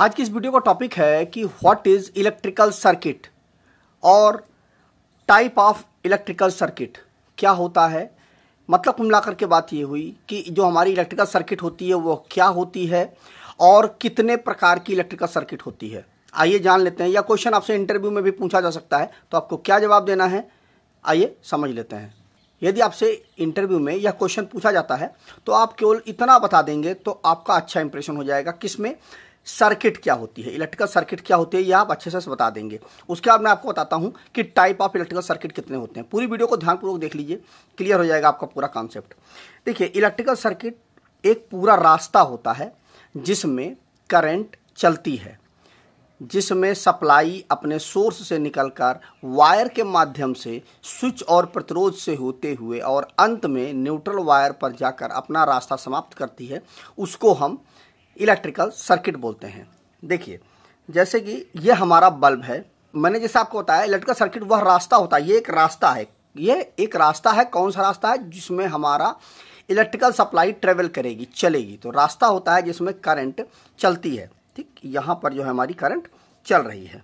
आज की इस वीडियो का टॉपिक है कि व्हाट इज इलेक्ट्रिकल सर्किट और टाइप ऑफ इलेक्ट्रिकल सर्किट क्या होता है मतलब कुल मिलाकर के बात ये हुई कि जो हमारी इलेक्ट्रिकल सर्किट होती है वो क्या होती है और कितने प्रकार की इलेक्ट्रिकल सर्किट होती है आइए जान लेते हैं या क्वेश्चन आपसे इंटरव्यू में भी पूछा जा सकता है तो आपको क्या जवाब देना है आइए समझ लेते हैं यदि आपसे इंटरव्यू में यह क्वेश्चन पूछा जाता है तो आप केवल इतना बता देंगे तो आपका अच्छा इंप्रेशन हो जाएगा किस में सर्किट क्या होती है इलेक्ट्रिकल सर्किट क्या होती है यह आप अच्छे से बता देंगे उसके बाद मैं आपको बताता हूं कि टाइप ऑफ इलेक्ट्रिकल सर्किट कितने होते हैं पूरी वीडियो को ध्यानपूर्वक देख लीजिए क्लियर हो जाएगा आपका पूरा कॉन्सेप्ट देखिए इलेक्ट्रिकल सर्किट एक पूरा रास्ता होता है जिसमें करंट चलती है जिसमें सप्लाई अपने सोर्स से निकलकर वायर के माध्यम से स्विच और प्रतिरोध से होते हुए और अंत में न्यूट्रल वायर पर जाकर अपना रास्ता समाप्त करती है उसको हम इलेक्ट्रिकल सर्किट बोलते हैं देखिए जैसे कि ये हमारा बल्ब है मैंने जैसे आपको बताया इलेक्ट्रिकल सर्किट वह रास्ता होता है ये एक रास्ता है ये एक रास्ता है कौन सा रास्ता है जिसमें हमारा इलेक्ट्रिकल सप्लाई ट्रेवल करेगी चलेगी तो रास्ता होता है जिसमें करंट चलती है ठीक यहाँ पर जो है हमारी करंट चल रही है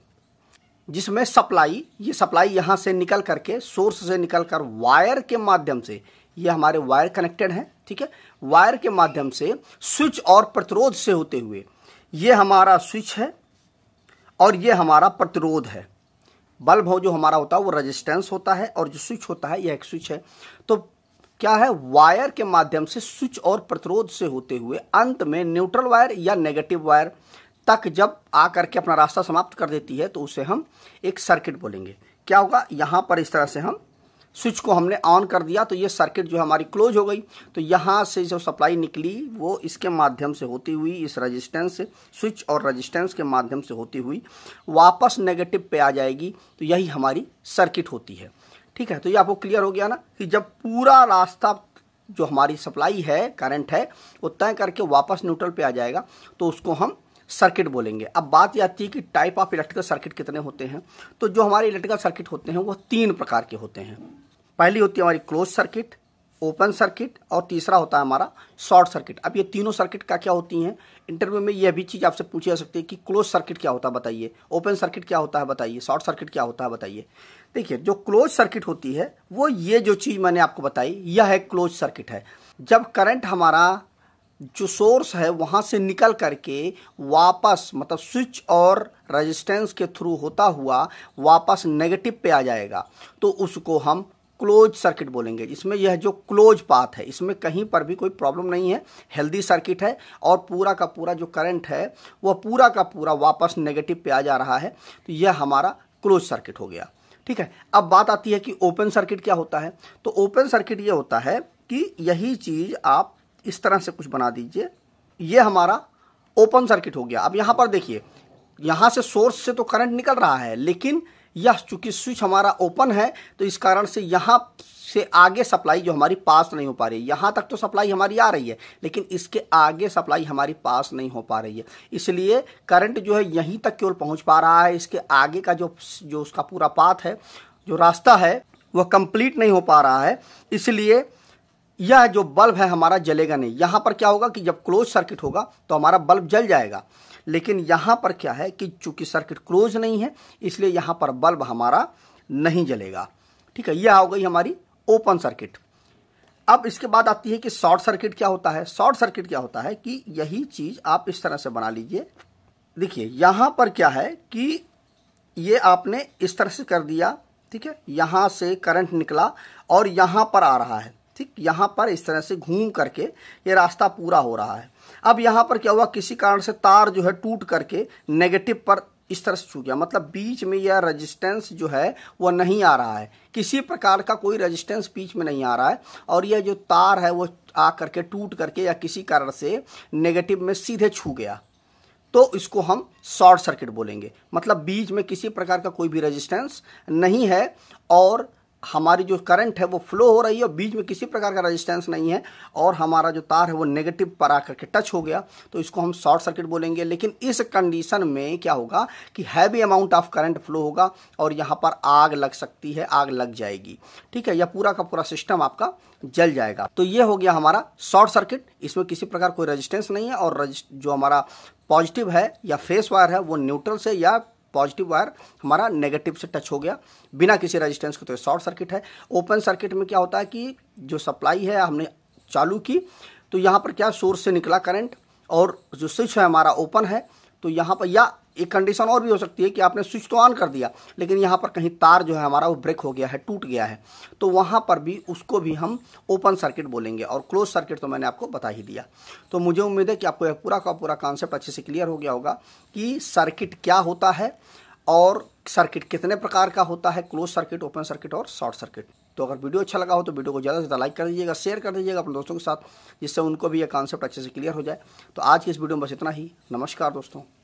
जिसमें सप्लाई ये सप्लाई यहाँ से निकल करके सोर्स से निकल कर वायर के माध्यम से ये हमारे वायर कनेक्टेड हैं ठीक है वायर के माध्यम से स्विच और प्रतिरोध से होते हुए ये हमारा स्विच है और ये हमारा प्रतिरोध है बल्ब हो जो हमारा होता है वो रेजिस्टेंस होता है और जो स्विच होता है यह एक स्विच है तो क्या है वायर के माध्यम से स्विच और प्रतिरोध से होते हुए अंत में न्यूट्रल वायर या नेगेटिव वायर तक जब आकर के अपना रास्ता समाप्त कर देती है तो उसे हम एक सर्किट बोलेंगे क्या होगा यहां पर इस तरह से हम स्विच को हमने ऑन कर दिया तो ये सर्किट जो हमारी क्लोज हो गई तो यहाँ से जो सप्लाई निकली वो इसके माध्यम से होती हुई इस रजिस्टेंस स्विच और रजिस्टेंस के माध्यम से होती हुई वापस नेगेटिव पे आ जाएगी तो यही हमारी सर्किट होती है ठीक है तो ये आपको क्लियर हो गया ना कि जब पूरा रास्ता जो हमारी सप्लाई है करंट है वो तय करके वापस न्यूट्रल पे आ जाएगा तो उसको हम सर्किट बोलेंगे अब बात यह आती है कि टाइप ऑफ इलेक्ट्रिकल सर्किट कितने होते हैं तो जो हमारे इलेक्ट्रिकल सर्किट होते हैं वो तीन प्रकार के होते हैं पहली होती है हमारी क्लोज सर्किट ओपन सर्किट और तीसरा होता है हमारा शॉर्ट सर्किट अब ये तीनों सर्किट का क्या होती हैं इंटरव्यू में ये भी चीज़ आपसे पूछी जा सकती है कि क्लोज सर्किट क्या होता है बताइए ओपन सर्किट क्या होता है बताइए शॉर्ट सर्किट क्या होता है बताइए देखिए जो क्लोज सर्किट होती है वो ये जो चीज़ मैंने आपको बताई यह है क्लोज सर्किट है जब करंट हमारा जो सोर्स है वहाँ से निकल करके वापस मतलब स्विच और रजिस्टेंस के थ्रू होता हुआ वापस नेगेटिव पे आ जाएगा तो उसको हम क्लोज सर्किट बोलेंगे इसमें यह जो क्लोज पाथ है इसमें कहीं पर भी कोई प्रॉब्लम नहीं है हेल्दी सर्किट है और पूरा का पूरा जो करंट है वह पूरा का पूरा वापस नेगेटिव पे आ जा रहा है तो यह हमारा क्लोज सर्किट हो गया ठीक है अब बात आती है कि ओपन सर्किट क्या होता है तो ओपन सर्किट ये होता है कि यही चीज़ आप इस तरह से कुछ बना दीजिए यह हमारा ओपन सर्किट हो गया अब यहाँ पर देखिए यहाँ से सोर्स से तो करंट निकल रहा है लेकिन यह चूंकि स्विच हमारा ओपन है तो इस कारण से यहाँ से आगे सप्लाई जो हमारी पास नहीं हो पा रही है यहाँ तक तो सप्लाई हमारी आ रही है लेकिन इसके आगे सप्लाई हमारी पास नहीं हो पा रही है इसलिए करंट जो है यहीं तक केवल पहुँच पा रहा है इसके आगे का जो जो उसका पूरा पाथ है जो रास्ता है वह कंप्लीट नहीं हो पा रहा है इसलिए यह जो बल्ब है हमारा जलेगा नहीं यहाँ पर क्या होगा कि जब क्लोज सर्किट होगा तो हमारा बल्ब जल जाएगा लेकिन यहां पर क्या है कि चूंकि सर्किट क्लोज नहीं है इसलिए यहां पर बल्ब हमारा नहीं जलेगा ठीक है यह हो गई हमारी ओपन सर्किट अब इसके बाद आती है कि शॉर्ट सर्किट क्या होता है शॉर्ट सर्किट क्या होता है कि यही चीज आप इस तरह से बना लीजिए देखिए यहां पर क्या है कि ये आपने इस तरह से कर दिया ठीक है यहां से करंट निकला और यहां पर आ रहा है ठीक यहाँ पर इस तरह से घूम करके ये रास्ता पूरा हो रहा है अब यहाँ पर क्या हुआ किसी कारण से तार जो है टूट करके नेगेटिव पर इस तरह से छू गया मतलब बीच में यह रेजिस्टेंस जो है वह नहीं आ रहा है किसी प्रकार का कोई रेजिस्टेंस बीच में नहीं आ रहा है और यह जो तार है वो आ करके टूट करके या किसी कारण से नेगेटिव में सीधे छू गया तो इसको हम शॉर्ट सर्किट बोलेंगे मतलब बीच में किसी प्रकार का कोई भी रेजिस्टेंस नहीं है और हमारी जो करंट है वो फ्लो हो रही है और बीच में किसी प्रकार का रेजिस्टेंस नहीं है और हमारा जो तार है वो नेगेटिव पर आकर के टच हो गया तो इसको हम शॉर्ट सर्किट बोलेंगे लेकिन इस कंडीशन में क्या होगा कि heavy amount of current flow होगा और यहाँ पर आग लग सकती है आग लग जाएगी ठीक है यह पूरा का पूरा सिस्टम आपका जल जाएगा तो ये हो गया हमारा शॉर्ट सर्किट इसमें किसी प्रकार कोई रजिस्टेंस नहीं है और जो हमारा पॉजिटिव है या फेस वायर है वो न्यूट्रल से या पॉजिटिव वायर हमारा नेगेटिव से टच हो गया बिना किसी रेजिस्टेंस के तो ये शॉर्ट सर्किट है ओपन सर्किट में क्या होता है कि जो सप्लाई है हमने चालू की तो यहाँ पर क्या सोर्स से निकला करंट और जो स्विच है हमारा ओपन है तो यहाँ पर या एक कंडीशन और भी हो सकती है कि आपने स्विच तो ऑन कर दिया लेकिन यहाँ पर कहीं तार जो है हमारा वो ब्रेक हो गया है टूट गया है तो वहाँ पर भी उसको भी हम ओपन सर्किट बोलेंगे और क्लोज सर्किट तो मैंने आपको बता ही दिया तो मुझे उम्मीद है कि आपको यह पूरा का पूरा कॉन्सेप्ट अच्छे से क्लियर हो गया होगा कि सर्किट क्या होता है और सर्किट कितने प्रकार का होता है क्लोज सर्किट ओपन सर्किट और शॉर्ट सर्किट तो अगर वीडियो अच्छा लगा हो तो वीडियो को ज़्यादा से ज़्यादा लाइक कर दीजिएगा शेयर कर दीजिएगा अपने दोस्तों के साथ जिससे उनको भी यह कॉन्सेप्ट अच्छे से क्लियर हो जाए तो आज की इस वीडियो में बस इतना ही नमस्कार दोस्तों